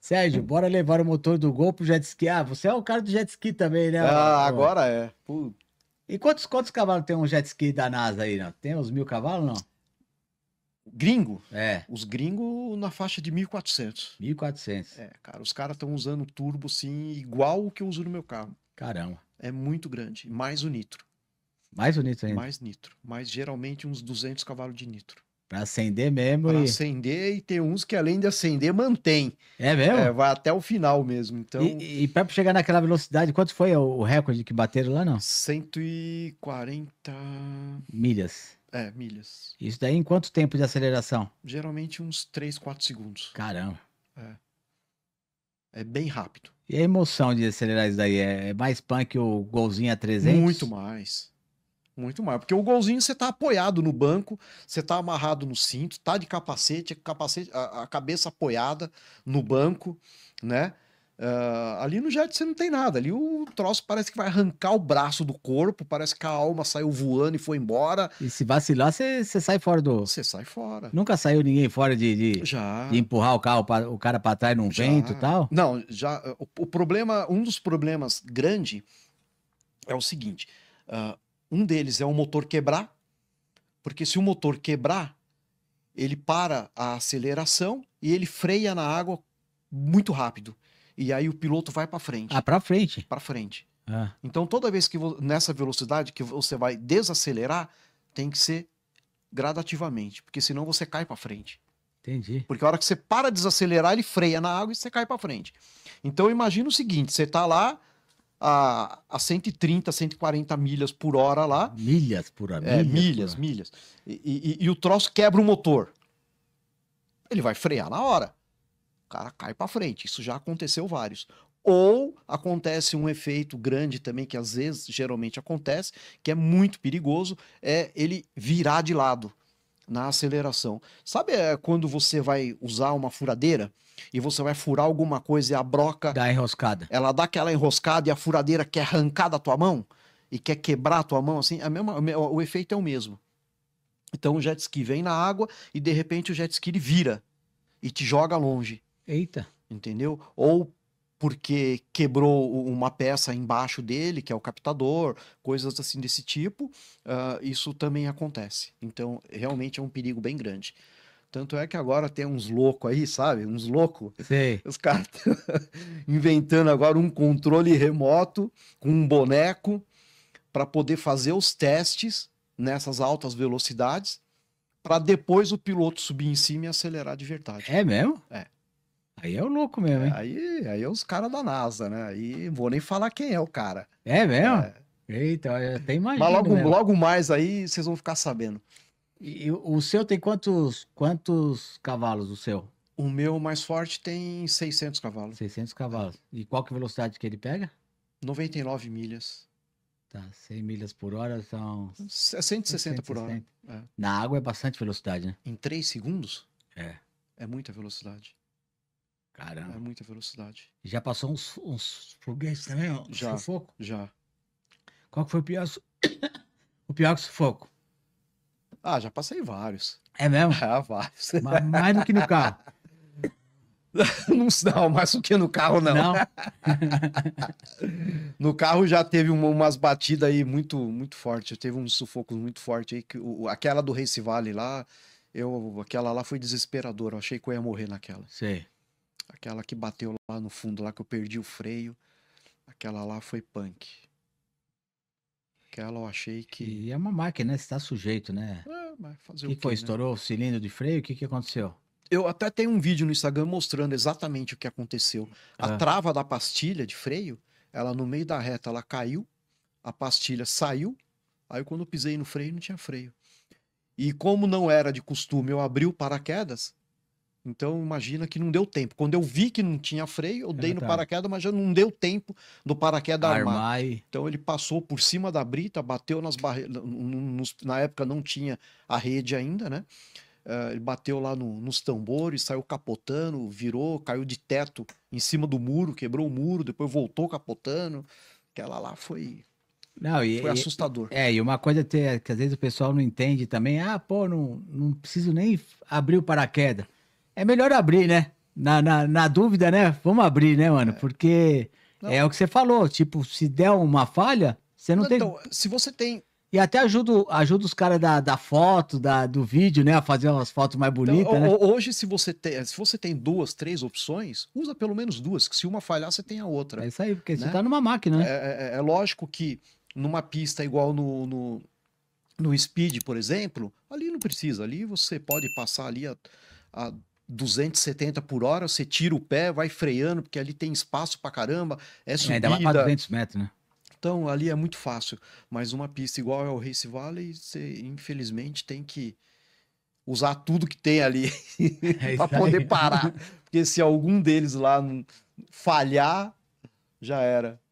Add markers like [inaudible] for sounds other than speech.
Sérgio, bora levar o motor do Gol pro jet ski. Ah, você é o cara do jet ski também, né? Ah, agora é. E quantos, quantos cavalos tem um jet ski da NASA aí, não? Tem uns mil cavalos, não? Gringo? É. Os gringos na faixa de 1.400. 1.400. É, cara, os caras estão usando turbo, sim, igual o que eu uso no meu carro. Caramba. É muito grande. Mais o nitro. Mais o nitro ainda? Mais nitro. Mais geralmente uns 200 cavalos de nitro para acender mesmo. para e... acender e tem uns que além de acender, mantém. É mesmo? É, vai até o final mesmo. Então... E, e chegar naquela velocidade, quanto foi o recorde que bateram lá, não? 140 milhas. É, milhas. Isso daí em quanto tempo de aceleração? Geralmente uns 3, 4 segundos. Caramba. É. É bem rápido. E a emoção de acelerar isso daí? É, é mais punk que o Golzinho a 300? Muito mais. Muito maior. Porque o golzinho você tá apoiado no banco, você tá amarrado no cinto, tá de capacete, capacete a, a cabeça apoiada no banco, né? Uh, ali no jet você não tem nada. Ali o troço parece que vai arrancar o braço do corpo, parece que a alma saiu voando e foi embora. E se vacilar, você sai fora do. Você sai fora. Nunca saiu ninguém fora de, de, já. de empurrar o, carro pra, o cara para trás num já. vento e tal? Não, já. O, o, problema, um dos problemas grande é o seguinte. Uh, um deles é o motor quebrar, porque se o motor quebrar, ele para a aceleração e ele freia na água muito rápido. E aí o piloto vai para frente. Ah, para frente. Para frente. Ah. Então toda vez que nessa velocidade que você vai desacelerar, tem que ser gradativamente, porque senão você cai para frente. Entendi. Porque a hora que você para de desacelerar, ele freia na água e você cai para frente. Então imagina o seguinte, você está lá a, a 130, 140 milhas por hora lá. Milhas por hora. É, milhas, por... milhas. E, e, e, o troço quebra o motor. Ele vai frear na hora. O cara cai para frente. Isso já aconteceu vários. Ou acontece um efeito grande também, que às vezes geralmente acontece, que é muito perigoso, é ele virar de lado na aceleração. Sabe é, quando você vai usar uma furadeira e você vai furar alguma coisa e a broca. Dá enroscada. Ela dá aquela enroscada e a furadeira quer arrancar da tua mão e quer quebrar a tua mão, assim, é a mesma, o, o efeito é o mesmo. Então o jet ski vem na água e de repente o jet ski ele vira e te joga longe. Eita. Entendeu? Ou porque quebrou uma peça embaixo dele, que é o captador, coisas assim desse tipo, uh, isso também acontece. Então, realmente é um perigo bem grande. Tanto é que agora tem uns loucos aí, sabe? Uns loucos. Os caras tá [laughs] inventando agora um controle remoto com um boneco para poder fazer os testes nessas altas velocidades, para depois o piloto subir em cima e acelerar de verdade. É mesmo? É. Aí é o louco mesmo, hein? Aí, aí é os caras da NASA, né? E vou nem falar quem é o cara. É mesmo? É. Eita, eu até imagino. Mas logo, logo mais aí vocês vão ficar sabendo. E, e o seu tem quantos, quantos cavalos, o seu? O meu mais forte tem 600 cavalos. 600 cavalos. E qual que é a velocidade que ele pega? 99 milhas. Tá, 100 milhas por hora são... 160, é 160 por hora. É. Na água é bastante velocidade, né? Em 3 segundos? É. É muita velocidade. Caramba. É muita velocidade. Já passou uns, uns foguetes também? ó já. Sufoco? Já. Qual que foi o pior, [coughs] o pior sufoco? Ah, já passei vários. É mesmo? [laughs] Ah, vários. Mas mais do que no carro. [laughs] Não, não, mais do que no carro, não. não. [laughs] no carro já teve uma, umas batidas aí muito, muito forte. Teve uns sufocos muito forte aí. Que, o, aquela do Race Valley lá, eu, aquela lá foi desesperadora. Eu achei que eu ia morrer naquela. sim Aquela que bateu lá no fundo, lá que eu perdi o freio. Aquela lá foi punk. Aquela eu achei que. E é uma máquina, né? Está sujeito, né? É, mas fazer que o que foi? Né? Estourou o cilindro de freio? O que, que aconteceu? Eu até tenho um vídeo no Instagram mostrando exatamente o que aconteceu. A ah. trava da pastilha de freio, ela no meio da reta, ela caiu, a pastilha saiu, aí quando eu pisei no freio, não tinha freio. E como não era de costume, eu abri o paraquedas, então, imagina que não deu tempo. Quando eu vi que não tinha freio, eu é dei ah, tá. no paraquedas, mas já não deu tempo do paraquedas armar. armar. Então, ele passou por cima da brita, bateu nas barreiras. Na época não tinha a rede ainda, né? Uh, ele bateu lá no, nos tambores, saiu capotando, virou, caiu de teto em cima do muro, quebrou o muro, depois voltou capotando. Aquela lá foi não, e, foi assustador. E, é, e uma coisa que, que às vezes o pessoal não entende também, ah, pô, não, não preciso nem abrir o paraquedas. É melhor abrir, né? Na, na, na dúvida, né? Vamos abrir, né, mano? É. Porque não. é o que você falou. Tipo, se der uma falha, você não, tem. Então, se você tem. E até ajuda, ajuda os caras da, da foto, da, do vídeo, né? A fazer umas fotos mais então, bonitas. Então, né? Hoje, se você, tem, se você tem duas, três opções, usa pelo menos duas, que se uma falhar, você tem a outra. É isso aí, porque né? você tá numa máquina, né? É, é, é, é lógico que numa pista igual no, no, no, speed, por exemplo, ali não precisa. Ali você pode passar ali a, a 270 por hora, você tira o pé, vai freando, porque ali tem espaço pra caramba, é subida. É, ainda mais 200 metros, né? Então, ali é muito fácil. Mas uma pista igual ao Race Valley, você infelizmente tem que usar tudo que tem ali [laughs] é [laughs] para poder parar. Porque se algum deles lá falhar, já era.